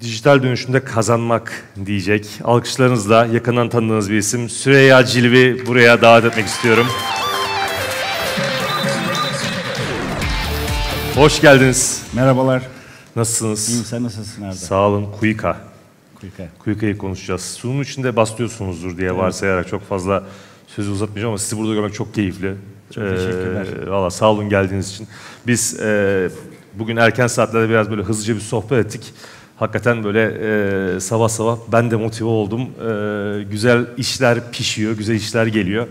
dijital dönüşümde kazanmak diyecek. Alkışlarınızla yakından tanıdığınız bir isim Süreyya Cilvi buraya davet etmek istiyorum. Hoş geldiniz. Merhabalar. Nasılsınız? İyiyim sen nasılsın Arda? Sağ olun. Kuyka. Kuyka. Kuyka'yı konuşacağız. Sunum içinde bastıyorsunuzdur diye varsayarak çok fazla sözü uzatmayacağım ama sizi burada görmek çok keyifli. Çok teşekkürler. Ee, Valla sağ olun geldiğiniz için. Biz e, bugün erken saatlerde biraz böyle hızlıca bir sohbet ettik. Hakikaten böyle e, sabah sabah ben de motive oldum. E, güzel işler pişiyor, güzel işler geliyor.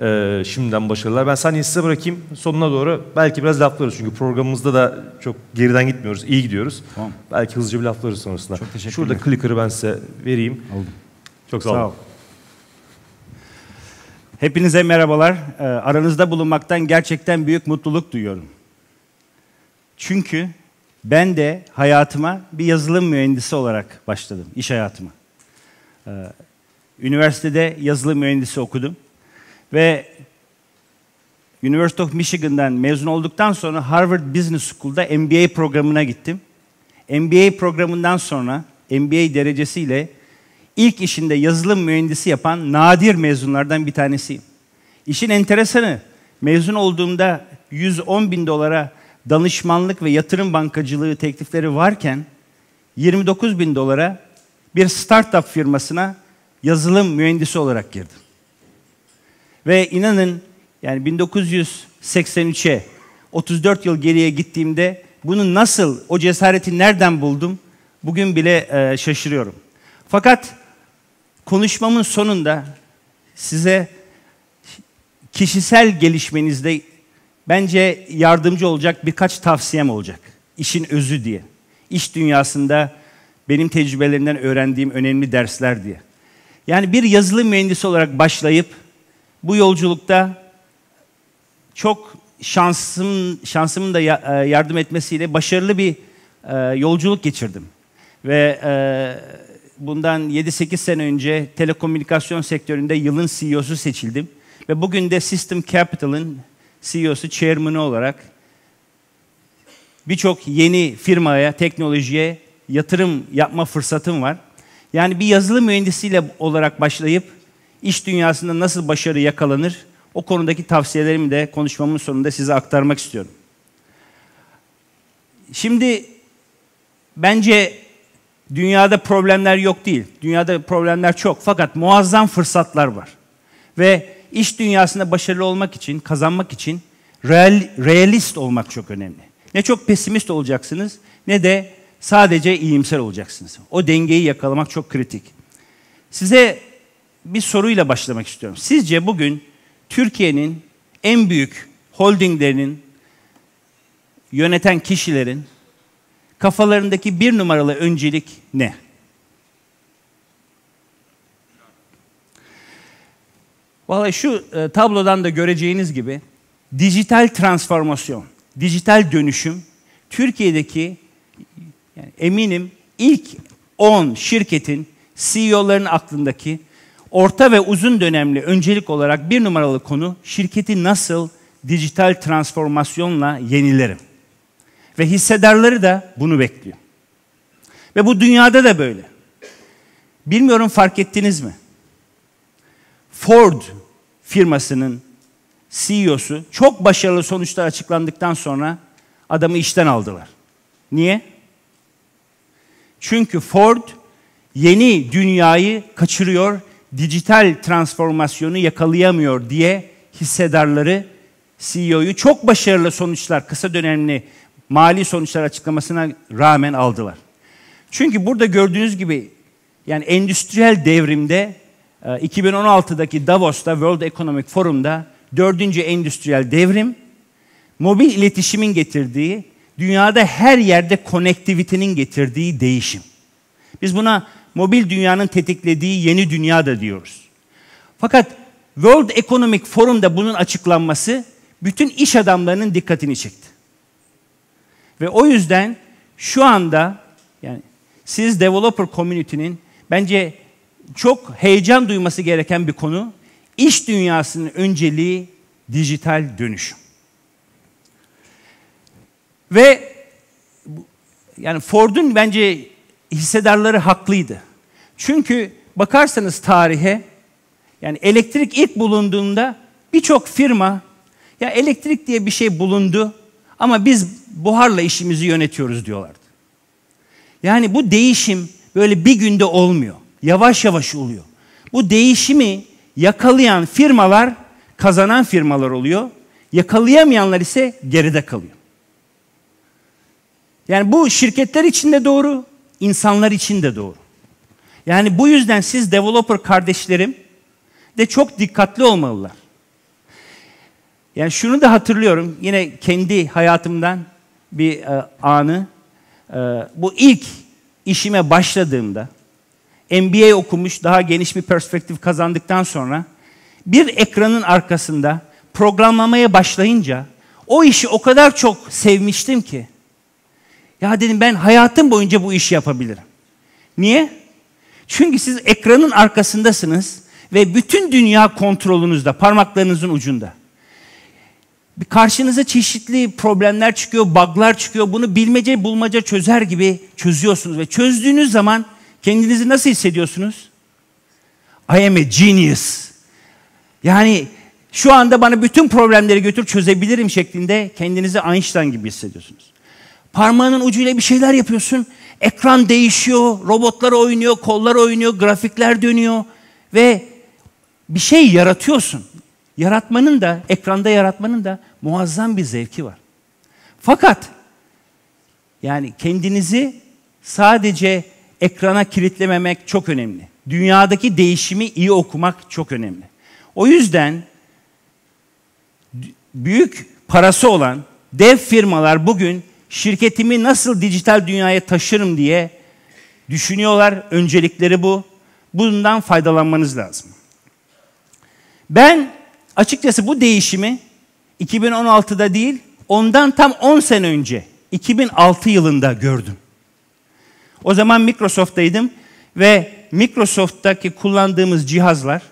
E, şimdiden başarılar. Ben saniye size bırakayım. Sonuna doğru belki biraz laflarız. Çünkü programımızda da çok geriden gitmiyoruz. iyi gidiyoruz. Tamam. Belki hızlıca bir laflarız sonrasında. Çok teşekkürler. Şurada clicker'ı ben size vereyim. Aldım. Çok sağ Sağ ol. Hepinize merhabalar. E, aranızda bulunmaktan gerçekten büyük mutluluk duyuyorum. Çünkü ben de hayatıma bir yazılım mühendisi olarak başladım, iş hayatıma. Ee, üniversitede yazılım mühendisi okudum. Ve University of Michigan'dan mezun olduktan sonra Harvard Business School'da MBA programına gittim. MBA programından sonra MBA derecesiyle ilk işinde yazılım mühendisi yapan nadir mezunlardan bir tanesiyim. İşin enteresanı mezun olduğumda 110 bin dolara danışmanlık ve yatırım bankacılığı teklifleri varken 29 bin dolara bir startup firmasına yazılım mühendisi olarak girdim. Ve inanın yani 1983'e 34 yıl geriye gittiğimde bunu nasıl, o cesareti nereden buldum bugün bile e, şaşırıyorum. Fakat konuşmamın sonunda size kişisel gelişmenizde Bence yardımcı olacak birkaç tavsiyem olacak. İşin özü diye. İş dünyasında benim tecrübelerimden öğrendiğim önemli dersler diye. Yani bir yazılım mühendisi olarak başlayıp bu yolculukta çok şansım şansımın da e, yardım etmesiyle başarılı bir e, yolculuk geçirdim. Ve e, bundan 7-8 sene önce telekomünikasyon sektöründe yılın CEO'su seçildim ve bugün de System Capital'ın CEO'su, chairman'ı olarak birçok yeni firmaya, teknolojiye yatırım yapma fırsatım var. Yani bir yazılım mühendisiyle olarak başlayıp iş dünyasında nasıl başarı yakalanır o konudaki tavsiyelerimi de konuşmamın sonunda size aktarmak istiyorum. Şimdi bence dünyada problemler yok değil. Dünyada problemler çok fakat muazzam fırsatlar var. Ve iş dünyasında başarılı olmak için, kazanmak için real, realist olmak çok önemli. Ne çok pesimist olacaksınız ne de sadece iyimser olacaksınız. O dengeyi yakalamak çok kritik. Size bir soruyla başlamak istiyorum. Sizce bugün Türkiye'nin en büyük holdinglerinin yöneten kişilerin kafalarındaki bir numaralı öncelik ne? Vallahi şu e, tablodan da göreceğiniz gibi dijital transformasyon, dijital dönüşüm Türkiye'deki yani eminim ilk 10 şirketin CEO'ların aklındaki orta ve uzun dönemli öncelik olarak bir numaralı konu şirketi nasıl dijital transformasyonla yenilerim. Ve hissedarları da bunu bekliyor. Ve bu dünyada da böyle. Bilmiyorum fark ettiniz mi? Ford firmasının CEO'su çok başarılı sonuçlar açıklandıktan sonra adamı işten aldılar. Niye? Çünkü Ford yeni dünyayı kaçırıyor, dijital transformasyonu yakalayamıyor diye hissedarları CEO'yu çok başarılı sonuçlar, kısa dönemli mali sonuçlar açıklamasına rağmen aldılar. Çünkü burada gördüğünüz gibi yani endüstriyel devrimde 2016'daki ee, Davos'ta World Economic Forum'da 4. endüstriyel devrim, mobil iletişimin getirdiği, dünyada her yerde konektivitenin getirdiği değişim. Biz buna mobil dünyanın tetiklediği yeni dünya da diyoruz. Fakat World Economic Forum'da bunun açıklanması bütün iş adamlarının dikkatini çekti. Ve o yüzden şu anda yani siz developer community'nin bence çok heyecan duyması gereken bir konu. İş dünyasının önceliği dijital dönüşüm. Ve yani Ford'un bence hissedarları haklıydı. Çünkü bakarsanız tarihe yani elektrik ilk bulunduğunda birçok firma ya elektrik diye bir şey bulundu ama biz buharla işimizi yönetiyoruz diyorlardı. Yani bu değişim böyle bir günde olmuyor. Yavaş yavaş oluyor. Bu değişimi yakalayan firmalar kazanan firmalar oluyor. Yakalayamayanlar ise geride kalıyor. Yani bu şirketler için de doğru, insanlar için de doğru. Yani bu yüzden siz developer kardeşlerim de çok dikkatli olmalılar. Yani şunu da hatırlıyorum yine kendi hayatımdan bir e, anı. E, bu ilk işime başladığımda MBA okumuş, daha geniş bir perspektif kazandıktan sonra bir ekranın arkasında programlamaya başlayınca o işi o kadar çok sevmiştim ki. Ya dedim ben hayatım boyunca bu işi yapabilirim. Niye? Çünkü siz ekranın arkasındasınız ve bütün dünya kontrolünüzde, parmaklarınızın ucunda. Bir karşınıza çeşitli problemler çıkıyor, bug'lar çıkıyor. Bunu bilmece bulmaca çözer gibi çözüyorsunuz ve çözdüğünüz zaman Kendinizi nasıl hissediyorsunuz? I am a genius. Yani şu anda bana bütün problemleri götür çözebilirim şeklinde kendinizi Einstein gibi hissediyorsunuz. Parmağının ucuyla bir şeyler yapıyorsun. Ekran değişiyor, robotlar oynuyor, kollar oynuyor, grafikler dönüyor ve bir şey yaratıyorsun. Yaratmanın da, ekranda yaratmanın da muazzam bir zevki var. Fakat yani kendinizi sadece ekrana kilitlememek çok önemli. Dünyadaki değişimi iyi okumak çok önemli. O yüzden büyük parası olan dev firmalar bugün şirketimi nasıl dijital dünyaya taşırım diye düşünüyorlar. Öncelikleri bu. Bundan faydalanmanız lazım. Ben açıkçası bu değişimi 2016'da değil, ondan tam 10 sene önce 2006 yılında gördüm. O zaman Microsoft'taydım ve Microsoft'taki kullandığımız cihazlar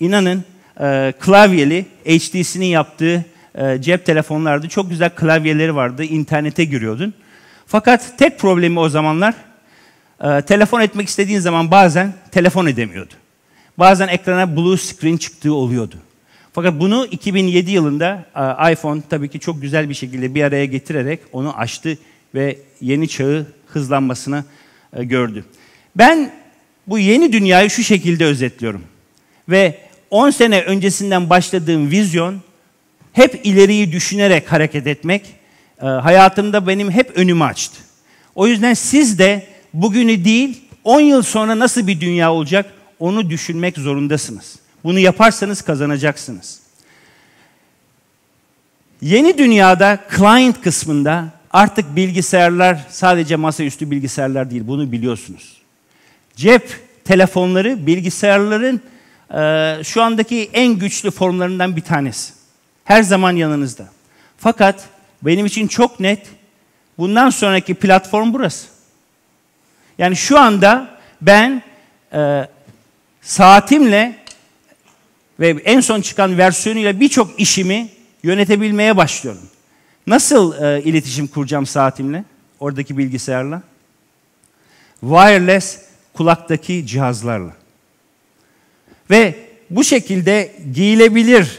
inanın e, klavyeli HD'sinin yaptığı e, cep telefonlardı. Çok güzel klavyeleri vardı. internete giriyordun. Fakat tek problemi o zamanlar e, telefon etmek istediğin zaman bazen telefon edemiyordu. Bazen ekrana blue screen çıktığı oluyordu. Fakat bunu 2007 yılında e, iPhone tabii ki çok güzel bir şekilde bir araya getirerek onu açtı ve yeni çağı hızlanmasına e, gördü. Ben bu yeni dünyayı şu şekilde özetliyorum. Ve 10 sene öncesinden başladığım vizyon hep ileriyi düşünerek hareket etmek e, hayatımda benim hep önümü açtı. O yüzden siz de bugünü değil 10 yıl sonra nasıl bir dünya olacak onu düşünmek zorundasınız. Bunu yaparsanız kazanacaksınız. Yeni dünyada client kısmında Artık bilgisayarlar sadece masaüstü bilgisayarlar değil, bunu biliyorsunuz. Cep telefonları bilgisayarların e, şu andaki en güçlü formlarından bir tanesi. Her zaman yanınızda. Fakat benim için çok net, bundan sonraki platform burası. Yani şu anda ben e, saatimle ve en son çıkan versiyonuyla birçok işimi yönetebilmeye başlıyorum. Nasıl e, iletişim kuracağım saatimle? Oradaki bilgisayarla? Wireless kulaktaki cihazlarla. Ve bu şekilde giyilebilir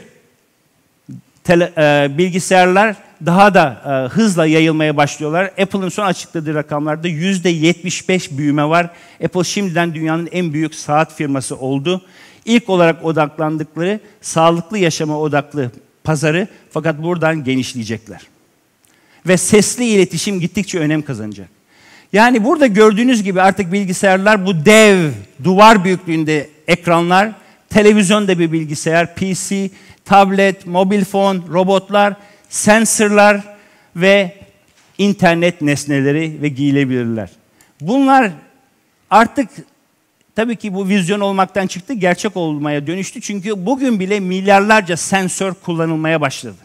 tele, e, bilgisayarlar daha da e, hızla yayılmaya başlıyorlar. Apple'ın son açıkladığı rakamlarda %75 büyüme var. Apple şimdiden dünyanın en büyük saat firması oldu. İlk olarak odaklandıkları sağlıklı yaşama odaklı pazarı fakat buradan genişleyecekler ve sesli iletişim gittikçe önem kazanacak. Yani burada gördüğünüz gibi artık bilgisayarlar bu dev duvar büyüklüğünde ekranlar, televizyon da bir bilgisayar, PC, tablet, mobil fon, robotlar, sensörler ve internet nesneleri ve giyilebilirler. Bunlar artık tabii ki bu vizyon olmaktan çıktı, gerçek olmaya dönüştü. Çünkü bugün bile milyarlarca sensör kullanılmaya başladı.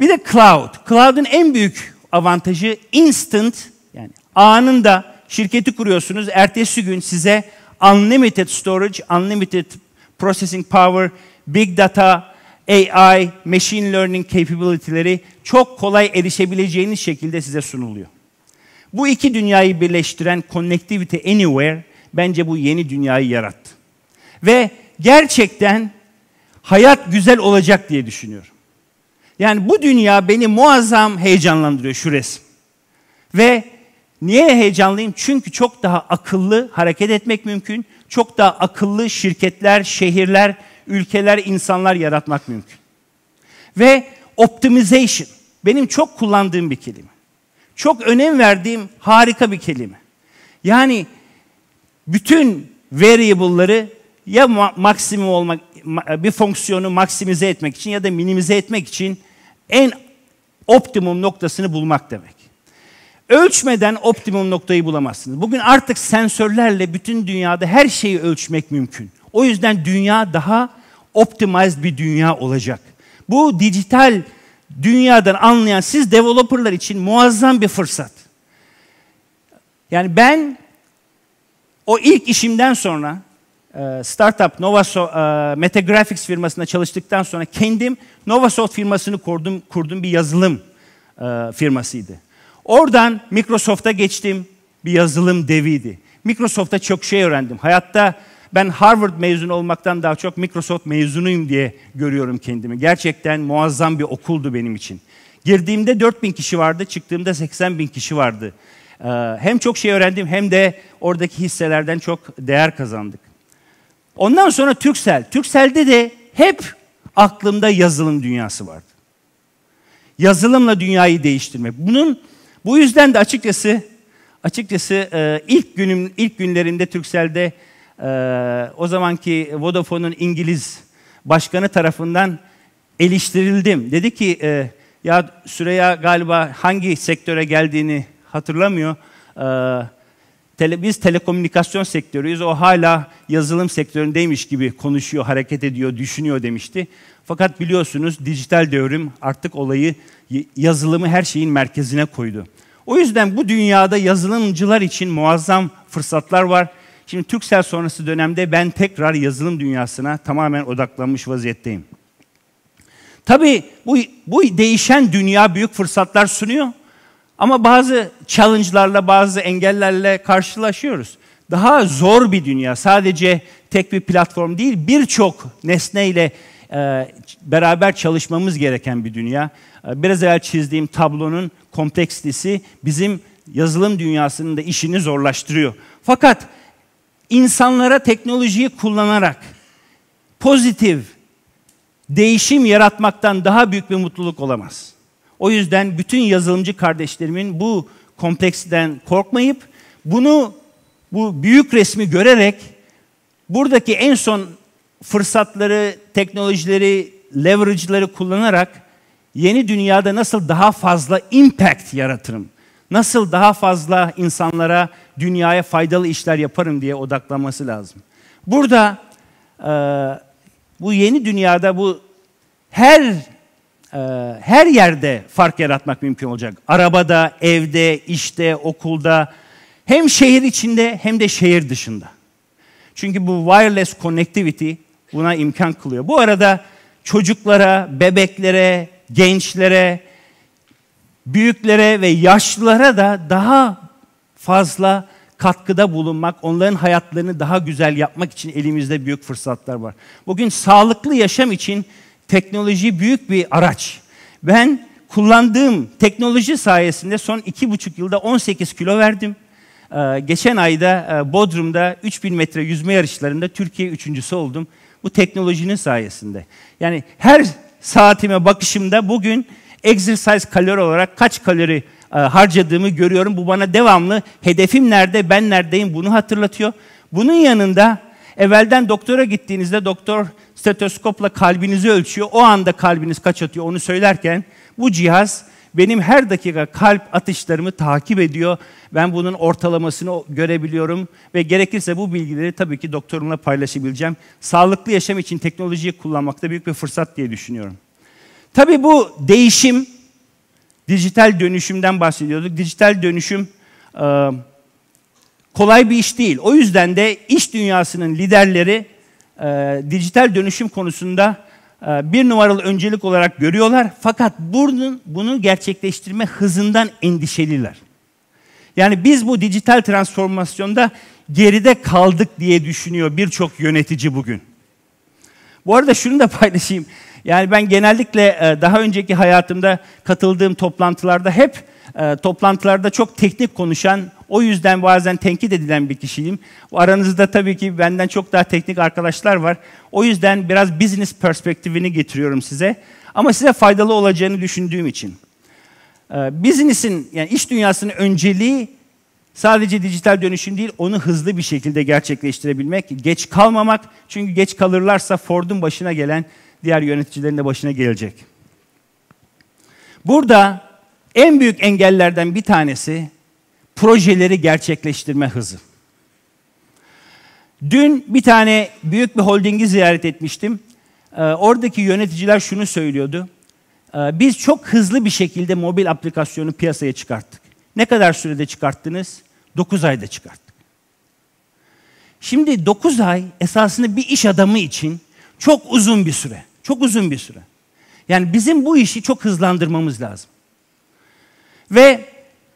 Bir de cloud. Cloud'un en büyük avantajı instant yani anında şirketi kuruyorsunuz. Ertesi gün size unlimited storage, unlimited processing power, big data, AI, machine learning capability'leri çok kolay erişebileceğiniz şekilde size sunuluyor. Bu iki dünyayı birleştiren Connectivity Anywhere bence bu yeni dünyayı yarattı. Ve gerçekten hayat güzel olacak diye düşünüyorum. Yani bu dünya beni muazzam heyecanlandırıyor şu resim. Ve niye heyecanlıyım? Çünkü çok daha akıllı hareket etmek mümkün. Çok daha akıllı şirketler, şehirler, ülkeler, insanlar yaratmak mümkün. Ve optimization benim çok kullandığım bir kelime. Çok önem verdiğim harika bir kelime. Yani bütün variable'ları ya maksimum olmak bir fonksiyonu maksimize etmek için ya da minimize etmek için en optimum noktasını bulmak demek. Ölçmeden optimum noktayı bulamazsınız. Bugün artık sensörlerle bütün dünyada her şeyi ölçmek mümkün. O yüzden dünya daha optimized bir dünya olacak. Bu dijital dünyadan anlayan siz developerlar için muazzam bir fırsat. Yani ben o ilk işimden sonra ee, startup Novaso e, Metagraphics firmasında çalıştıktan sonra kendim Novasoft firmasını kurdum, kurdum bir yazılım e, firmasıydı. Oradan Microsoft'a geçtim bir yazılım deviydi. Microsoft'ta çok şey öğrendim. Hayatta ben Harvard mezunu olmaktan daha çok Microsoft mezunuyum diye görüyorum kendimi. Gerçekten muazzam bir okuldu benim için. Girdiğimde 4000 kişi vardı, çıktığımda 80 bin kişi vardı. Ee, hem çok şey öğrendim hem de oradaki hisselerden çok değer kazandık. Ondan sonra Türksel. Türksel'de de hep aklımda yazılım dünyası vardı. Yazılımla dünyayı değiştirmek. Bunun bu yüzden de açıkçası açıkçası e, ilk günüm ilk günlerinde Türksel'de e, o zamanki Vodafone'un İngiliz başkanı tarafından eleştirildim. Dedi ki e, ya Süreya galiba hangi sektöre geldiğini hatırlamıyor. E, Tele, biz telekomünikasyon sektörüyüz. O hala yazılım sektöründeymiş gibi konuşuyor, hareket ediyor, düşünüyor demişti. Fakat biliyorsunuz dijital devrim artık olayı yazılımı her şeyin merkezine koydu. O yüzden bu dünyada yazılımcılar için muazzam fırsatlar var. Şimdi Türksel sonrası dönemde ben tekrar yazılım dünyasına tamamen odaklanmış vaziyetteyim. Tabii bu, bu değişen dünya büyük fırsatlar sunuyor. Ama bazı challenge'larla, bazı engellerle karşılaşıyoruz. Daha zor bir dünya. Sadece tek bir platform değil, birçok nesneyle e, beraber çalışmamız gereken bir dünya. E, biraz evvel çizdiğim tablonun komplekslisi bizim yazılım dünyasının da işini zorlaştırıyor. Fakat insanlara teknolojiyi kullanarak pozitif değişim yaratmaktan daha büyük bir mutluluk olamaz. O yüzden bütün yazılımcı kardeşlerimin bu kompleksiden korkmayıp bunu bu büyük resmi görerek buradaki en son fırsatları, teknolojileri, leverage'ları kullanarak yeni dünyada nasıl daha fazla impact yaratırım? Nasıl daha fazla insanlara, dünyaya faydalı işler yaparım diye odaklanması lazım. Burada bu yeni dünyada bu her ee, her yerde fark yaratmak mümkün olacak. Arabada, evde, işte, okulda, hem şehir içinde hem de şehir dışında. Çünkü bu wireless connectivity buna imkan kılıyor. Bu arada çocuklara, bebeklere, gençlere, büyüklere ve yaşlılara da daha fazla katkıda bulunmak, onların hayatlarını daha güzel yapmak için elimizde büyük fırsatlar var. Bugün sağlıklı yaşam için teknoloji büyük bir araç. Ben kullandığım teknoloji sayesinde son iki buçuk yılda 18 kilo verdim. Ee, geçen ayda e, Bodrum'da 3000 metre yüzme yarışlarında Türkiye üçüncüsü oldum. Bu teknolojinin sayesinde. Yani her saatime bakışımda bugün exercise kalori olarak kaç kalori e, harcadığımı görüyorum. Bu bana devamlı hedefim nerede, ben neredeyim bunu hatırlatıyor. Bunun yanında Evvelden doktora gittiğinizde doktor stetoskopla kalbinizi ölçüyor. O anda kalbiniz kaç atıyor onu söylerken bu cihaz benim her dakika kalp atışlarımı takip ediyor. Ben bunun ortalamasını görebiliyorum ve gerekirse bu bilgileri tabii ki doktorumla paylaşabileceğim. Sağlıklı yaşam için teknolojiyi kullanmakta büyük bir fırsat diye düşünüyorum. Tabii bu değişim, dijital dönüşümden bahsediyorduk. Dijital dönüşüm kolay bir iş değil. O yüzden de iş dünyasının liderleri e, dijital dönüşüm konusunda e, bir numaralı öncelik olarak görüyorlar. Fakat bunun, bunu gerçekleştirme hızından endişeliler. Yani biz bu dijital transformasyonda geride kaldık diye düşünüyor birçok yönetici bugün. Bu arada şunu da paylaşayım. Yani ben genellikle e, daha önceki hayatımda katıldığım toplantılarda hep e, toplantılarda çok teknik konuşan, o yüzden bazen tenkit edilen bir kişiyim. Aranızda tabii ki benden çok daha teknik arkadaşlar var. O yüzden biraz business perspektifini getiriyorum size. Ama size faydalı olacağını düşündüğüm için. E, business'in, yani iş dünyasının önceliği sadece dijital dönüşüm değil, onu hızlı bir şekilde gerçekleştirebilmek, geç kalmamak. Çünkü geç kalırlarsa Ford'un başına gelen diğer yöneticilerin de başına gelecek. Burada en büyük engellerden bir tanesi projeleri gerçekleştirme hızı. Dün bir tane büyük bir holdingi ziyaret etmiştim. Ee, oradaki yöneticiler şunu söylüyordu. Ee, biz çok hızlı bir şekilde mobil aplikasyonu piyasaya çıkarttık. Ne kadar sürede çıkarttınız? 9 ayda çıkarttık. Şimdi 9 ay esasında bir iş adamı için çok uzun bir süre. Çok uzun bir süre. Yani bizim bu işi çok hızlandırmamız lazım. Ve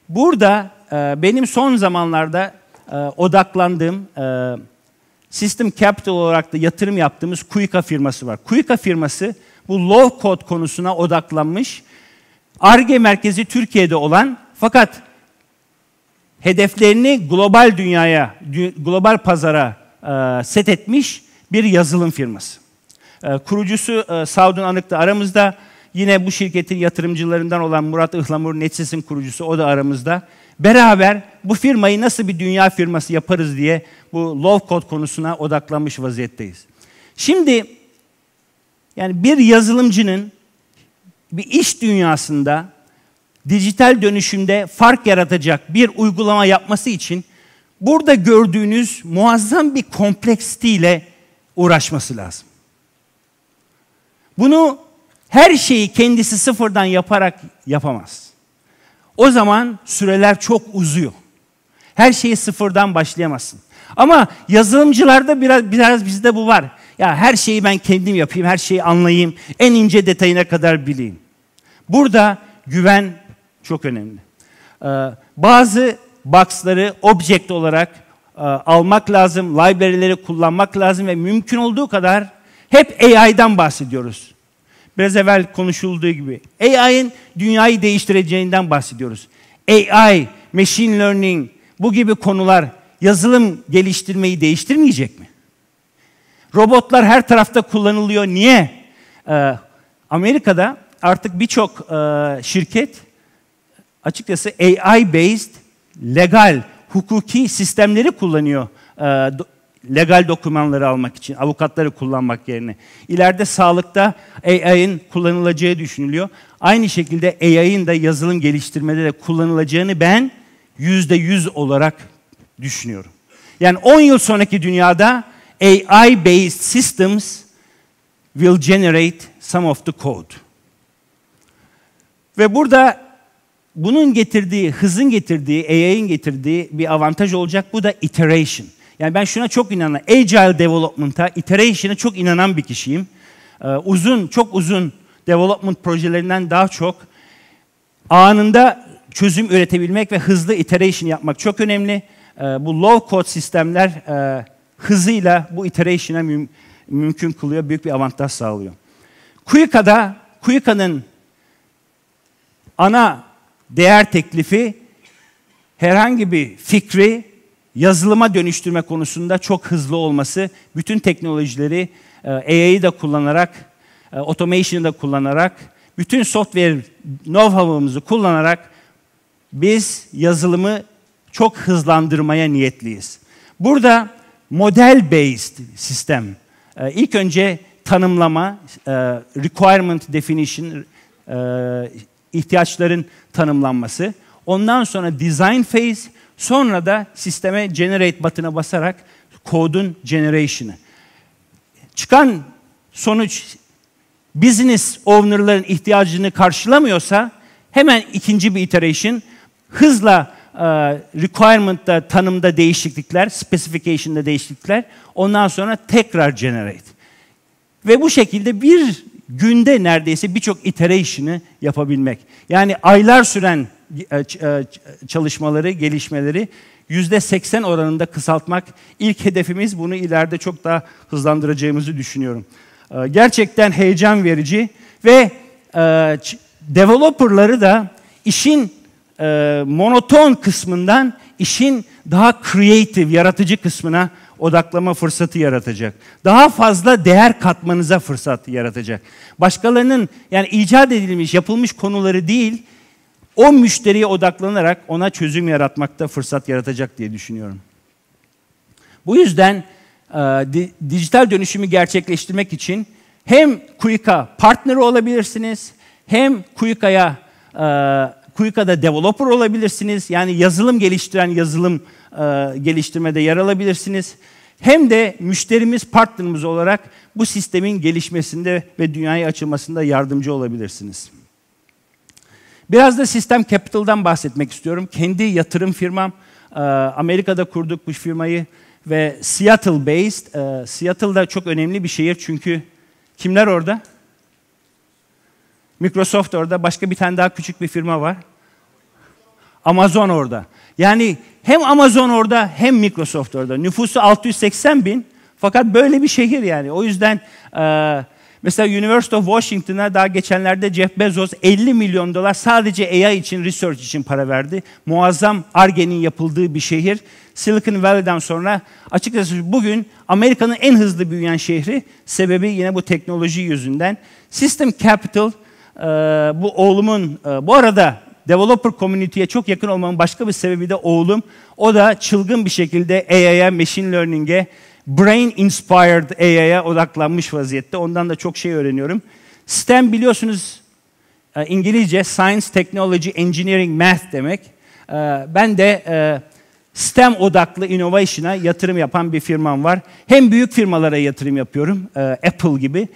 burada e, benim son zamanlarda e, odaklandığım e, System Capital olarak da yatırım yaptığımız Kuika firması var. Kuika firması bu low code konusuna odaklanmış. ARGE merkezi Türkiye'de olan fakat hedeflerini global dünyaya, global pazara set etmiş bir yazılım firması. Kurucusu Saudun Anık da aramızda. Yine bu şirketin yatırımcılarından olan Murat Ihlamur Netsis'in kurucusu o da aramızda. Beraber bu firmayı nasıl bir dünya firması yaparız diye bu low code konusuna odaklanmış vaziyetteyiz. Şimdi yani bir yazılımcının bir iş dünyasında dijital dönüşümde fark yaratacak bir uygulama yapması için burada gördüğünüz muazzam bir kompleksliğiyle uğraşması lazım. Bunu her şeyi kendisi sıfırdan yaparak yapamaz. O zaman süreler çok uzuyor. Her şeyi sıfırdan başlayamazsın. Ama yazılımcılarda biraz biraz bizde bu var. Ya her şeyi ben kendim yapayım, her şeyi anlayayım, en ince detayına kadar bileyim. Burada güven çok önemli. Ee, bazı box'ları object olarak e, almak lazım, library'leri kullanmak lazım ve mümkün olduğu kadar hep AI'dan bahsediyoruz biraz evvel konuşulduğu gibi AI'ın dünyayı değiştireceğinden bahsediyoruz. AI, machine learning bu gibi konular yazılım geliştirmeyi değiştirmeyecek mi? Robotlar her tarafta kullanılıyor. Niye? Ee, Amerika'da artık birçok e, şirket açıkçası AI-based legal hukuki sistemleri kullanıyor e, legal dokümanları almak için avukatları kullanmak yerine. ileride sağlıkta AI'ın kullanılacağı düşünülüyor. Aynı şekilde AI'ın da yazılım geliştirmede de kullanılacağını ben yüzde yüz olarak düşünüyorum. Yani 10 yıl sonraki dünyada AI-based systems will generate some of the code. Ve burada bunun getirdiği, hızın getirdiği, AI'ın getirdiği bir avantaj olacak. Bu da iteration. Yani ben şuna çok inanan, agile development'a, iteration'a çok inanan bir kişiyim. Ee, uzun, çok uzun development projelerinden daha çok anında çözüm üretebilmek ve hızlı iteration yapmak çok önemli. Ee, bu low code sistemler e, hızıyla bu iteration'a müm mümkün kılıyor, büyük bir avantaj sağlıyor. Kuyka'da, Kuyka'nın ana değer teklifi herhangi bir fikri yazılıma dönüştürme konusunda çok hızlı olması, bütün teknolojileri e, AI'yi de kullanarak, e, automation'ı da kullanarak, bütün software know-how'ımızı kullanarak biz yazılımı çok hızlandırmaya niyetliyiz. Burada model based sistem. E, ilk önce tanımlama, requirement definition, ihtiyaçların tanımlanması. Ondan sonra design phase, Sonra da sisteme generate batına basarak kodun generation'ı. Çıkan sonuç business owner'ların ihtiyacını karşılamıyorsa hemen ikinci bir iteration hızla e, requirement'ta, tanımda değişiklikler, specification'da değişiklikler. Ondan sonra tekrar generate. Ve bu şekilde bir günde neredeyse birçok iteration'ı yapabilmek. Yani aylar süren e, e, çalışmaları, gelişmeleri yüzde %80 oranında kısaltmak. ilk hedefimiz bunu ileride çok daha hızlandıracağımızı düşünüyorum. E, gerçekten heyecan verici ve developerları da işin monoton kısmından işin daha kreatif, yaratıcı kısmına odaklama fırsatı yaratacak. Daha fazla değer katmanıza fırsat yaratacak. Başkalarının yani icat edilmiş, yapılmış konuları değil, o müşteriye odaklanarak ona çözüm yaratmakta fırsat yaratacak diye düşünüyorum. Bu yüzden e, dijital dönüşümü gerçekleştirmek için hem Kuika partneri olabilirsiniz, hem Kuika'ya e, Kuika'da developer olabilirsiniz. Yani yazılım geliştiren yazılım e, geliştirmede yer alabilirsiniz. Hem de müşterimiz, partnerimiz olarak bu sistemin gelişmesinde ve dünyaya açılmasında yardımcı olabilirsiniz. Biraz da Sistem Capital'dan bahsetmek istiyorum. Kendi yatırım firmam. E, Amerika'da kurduk bu firmayı ve Seattle based. E, Seattle'da çok önemli bir şehir çünkü kimler orada? Microsoft orada, başka bir tane daha küçük bir firma var. Amazon orada. Yani hem Amazon orada hem Microsoft orada. Nüfusu 680 bin fakat böyle bir şehir yani. O yüzden e, Mesela University of Washington'a daha geçenlerde Jeff Bezos 50 milyon dolar sadece AI için, research için para verdi. Muazzam Arge'nin yapıldığı bir şehir. Silicon Valley'den sonra açıkçası bugün Amerika'nın en hızlı büyüyen şehri sebebi yine bu teknoloji yüzünden. System Capital bu oğlumun, bu arada developer community'ye çok yakın olmamın başka bir sebebi de oğlum. O da çılgın bir şekilde AI'ya, machine learning'e brain inspired AI'ya odaklanmış vaziyette. Ondan da çok şey öğreniyorum. STEM biliyorsunuz e, İngilizce Science, Technology, Engineering, Math demek. E, ben de e, STEM odaklı innovation'a yatırım yapan bir firmam var. Hem büyük firmalara yatırım yapıyorum, Apple gibi,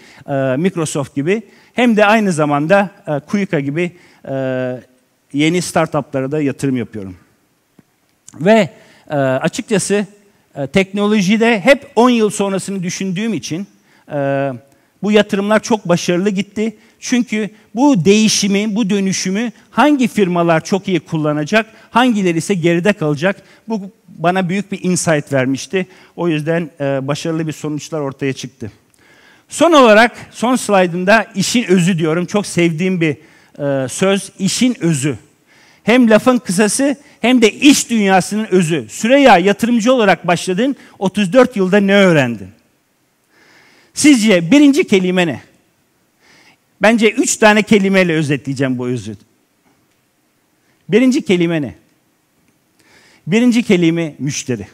Microsoft gibi. Hem de aynı zamanda Kuyuka gibi yeni startuplara da yatırım yapıyorum. Ve açıkçası e, ee, teknolojide hep 10 yıl sonrasını düşündüğüm için e, bu yatırımlar çok başarılı gitti. Çünkü bu değişimi, bu dönüşümü hangi firmalar çok iyi kullanacak, hangileri ise geride kalacak. Bu bana büyük bir insight vermişti. O yüzden e, başarılı bir sonuçlar ortaya çıktı. Son olarak son slaydımda işin özü diyorum. Çok sevdiğim bir e, söz işin özü hem lafın kısası hem de iş dünyasının özü. Süreya yatırımcı olarak başladın, 34 yılda ne öğrendin? Sizce birinci kelime ne? Bence üç tane kelimeyle özetleyeceğim bu özü. Birinci kelime ne? Birinci kelime müşteri.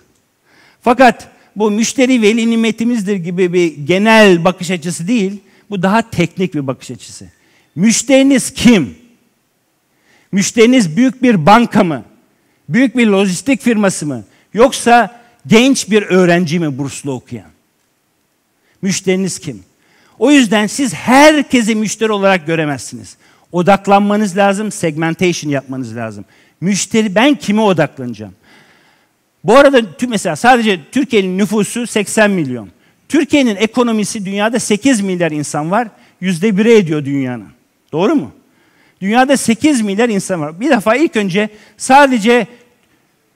Fakat bu müşteri veli nimetimizdir gibi bir genel bakış açısı değil. Bu daha teknik bir bakış açısı. Müşteriniz kim? Müşteriniz büyük bir banka mı? Büyük bir lojistik firması mı? Yoksa genç bir öğrenci mi burslu okuyan? Müşteriniz kim? O yüzden siz herkesi müşteri olarak göremezsiniz. Odaklanmanız lazım, segmentation yapmanız lazım. Müşteri ben kime odaklanacağım? Bu arada tüm mesela sadece Türkiye'nin nüfusu 80 milyon. Türkiye'nin ekonomisi dünyada 8 milyar insan var. Yüzde bire ediyor dünyanın. Doğru mu? Dünyada 8 milyar insan var. Bir defa ilk önce sadece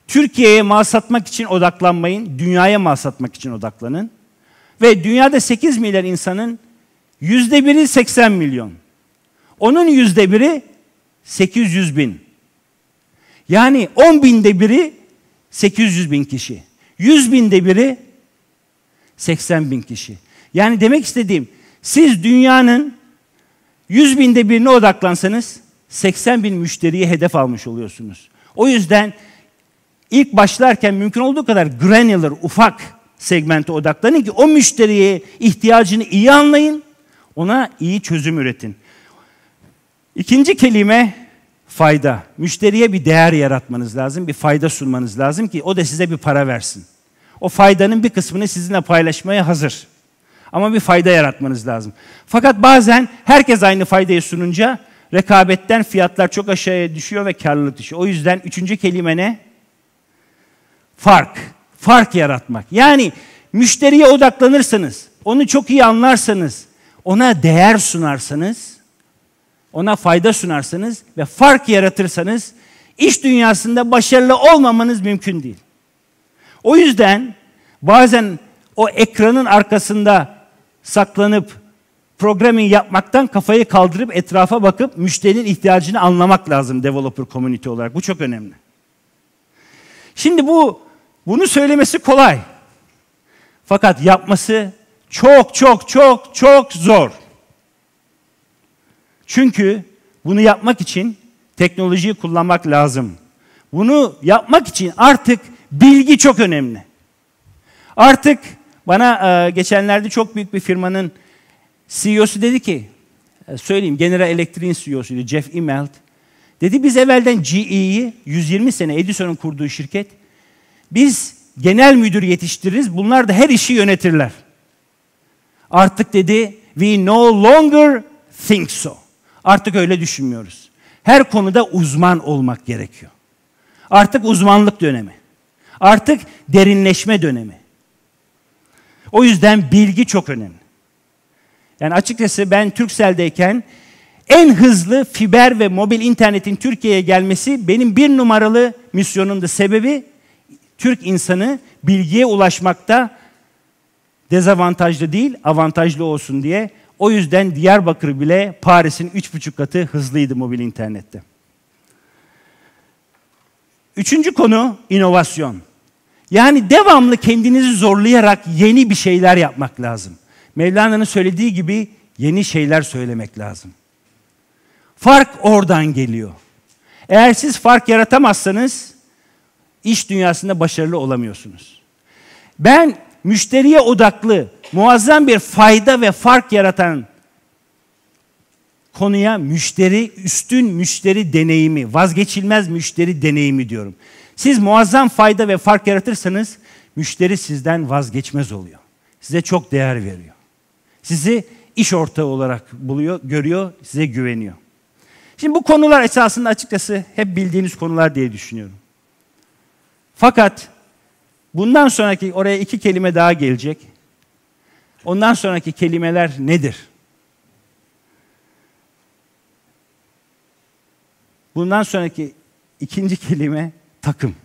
Türkiye'ye mal satmak için odaklanmayın, dünyaya mal satmak için odaklanın. Ve dünyada 8 milyar insanın yüzde biri 80 milyon. Onun yüzde biri 800 bin. Yani 10 binde biri 800 bin kişi. 100 binde biri 80 bin kişi. Yani demek istediğim siz dünyanın 100 binde birine odaklansanız 80 bin müşteriyi hedef almış oluyorsunuz. O yüzden ilk başlarken mümkün olduğu kadar granular, ufak segmente odaklanın ki o müşteriye ihtiyacını iyi anlayın, ona iyi çözüm üretin. İkinci kelime fayda. Müşteriye bir değer yaratmanız lazım, bir fayda sunmanız lazım ki o da size bir para versin. O faydanın bir kısmını sizinle paylaşmaya hazır. Ama bir fayda yaratmanız lazım. Fakat bazen herkes aynı faydayı sununca rekabetten fiyatlar çok aşağıya düşüyor ve karlılık düşüyor. O yüzden üçüncü kelime ne? Fark. Fark yaratmak. Yani müşteriye odaklanırsınız, onu çok iyi anlarsanız, ona değer sunarsanız, ona fayda sunarsanız ve fark yaratırsanız iş dünyasında başarılı olmamanız mümkün değil. O yüzden bazen o ekranın arkasında saklanıp programming yapmaktan kafayı kaldırıp etrafa bakıp müşterinin ihtiyacını anlamak lazım developer community olarak. Bu çok önemli. Şimdi bu bunu söylemesi kolay. Fakat yapması çok çok çok çok zor. Çünkü bunu yapmak için teknolojiyi kullanmak lazım. Bunu yapmak için artık bilgi çok önemli. Artık bana e, geçenlerde çok büyük bir firmanın CEO'su dedi ki, e, söyleyeyim General Electric'in CEO'suydu Jeff Immelt. Dedi biz evvelden GE'yi 120 sene Edison'un kurduğu şirket. Biz genel müdür yetiştiririz. Bunlar da her işi yönetirler. Artık dedi we no longer think so. Artık öyle düşünmüyoruz. Her konuda uzman olmak gerekiyor. Artık uzmanlık dönemi. Artık derinleşme dönemi. O yüzden bilgi çok önemli. Yani açıkçası ben Türkseldeyken en hızlı fiber ve mobil internetin Türkiye'ye gelmesi benim bir numaralı da Sebebi Türk insanı bilgiye ulaşmakta dezavantajlı değil, avantajlı olsun diye. O yüzden Diyarbakır bile Paris'in üç buçuk katı hızlıydı mobil internette. Üçüncü konu inovasyon. Yani devamlı kendinizi zorlayarak yeni bir şeyler yapmak lazım. Mevlana'nın söylediği gibi yeni şeyler söylemek lazım. Fark oradan geliyor. Eğer siz fark yaratamazsanız iş dünyasında başarılı olamıyorsunuz. Ben müşteriye odaklı muazzam bir fayda ve fark yaratan konuya müşteri üstün müşteri deneyimi, vazgeçilmez müşteri deneyimi diyorum. Siz muazzam fayda ve fark yaratırsanız müşteri sizden vazgeçmez oluyor. Size çok değer veriyor. Sizi iş ortağı olarak buluyor, görüyor, size güveniyor. Şimdi bu konular esasında açıkçası hep bildiğiniz konular diye düşünüyorum. Fakat bundan sonraki oraya iki kelime daha gelecek. Ondan sonraki kelimeler nedir? Bundan sonraki ikinci kelime takım.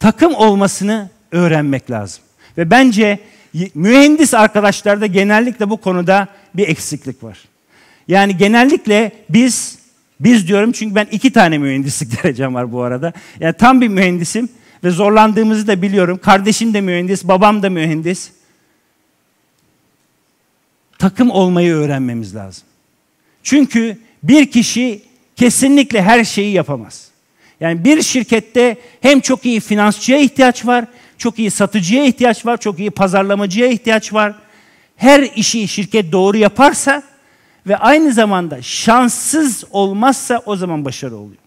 Takım olmasını öğrenmek lazım. Ve bence mühendis arkadaşlarda genellikle bu konuda bir eksiklik var. Yani genellikle biz biz diyorum çünkü ben iki tane mühendislik derecem var bu arada. Yani tam bir mühendisim ve zorlandığımızı da biliyorum. Kardeşim de mühendis, babam da mühendis. Takım olmayı öğrenmemiz lazım. Çünkü bir kişi kesinlikle her şeyi yapamaz. Yani bir şirkette hem çok iyi finansçıya ihtiyaç var, çok iyi satıcıya ihtiyaç var, çok iyi pazarlamacıya ihtiyaç var. Her işi şirket doğru yaparsa ve aynı zamanda şanssız olmazsa o zaman başarı oluyor.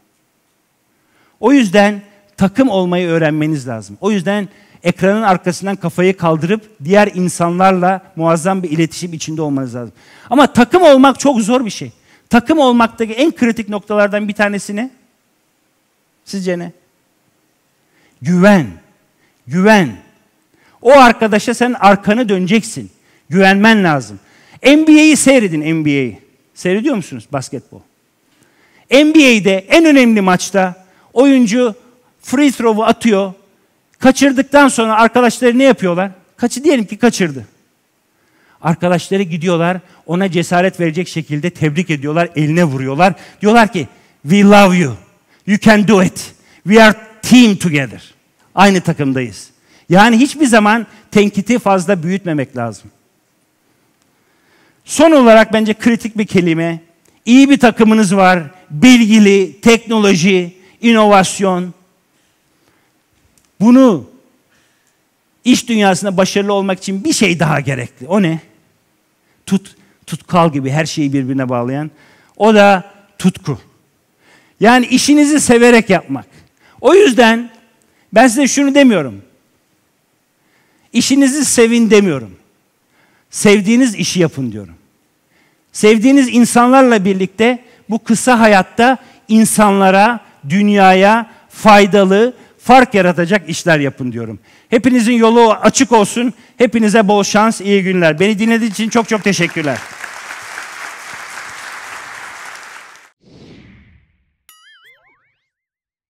O yüzden takım olmayı öğrenmeniz lazım. O yüzden ekranın arkasından kafayı kaldırıp diğer insanlarla muazzam bir iletişim içinde olmanız lazım. Ama takım olmak çok zor bir şey. Takım olmaktaki en kritik noktalardan bir tanesi ne? Sizce ne? Güven. Güven. O arkadaşa sen arkanı döneceksin. Güvenmen lazım. NBA'yi seyredin NBA'yi. Seyrediyor musunuz basketbol? NBA'de en önemli maçta oyuncu free throw'u atıyor. Kaçırdıktan sonra arkadaşları ne yapıyorlar? Kaçı diyelim ki kaçırdı. Arkadaşları gidiyorlar, ona cesaret verecek şekilde tebrik ediyorlar, eline vuruyorlar. Diyorlar ki, "We love you." You can do it. We are team together. Aynı takımdayız. Yani hiçbir zaman tenkiti fazla büyütmemek lazım. Son olarak bence kritik bir kelime. İyi bir takımınız var. Bilgili, teknoloji, inovasyon. Bunu iş dünyasında başarılı olmak için bir şey daha gerekli. O ne? Tut, tutkal gibi her şeyi birbirine bağlayan. O da tutku. Yani işinizi severek yapmak. O yüzden ben size şunu demiyorum. İşinizi sevin demiyorum. Sevdiğiniz işi yapın diyorum. Sevdiğiniz insanlarla birlikte bu kısa hayatta insanlara, dünyaya faydalı, fark yaratacak işler yapın diyorum. Hepinizin yolu açık olsun. Hepinize bol şans, iyi günler. Beni dinlediğiniz için çok çok teşekkürler.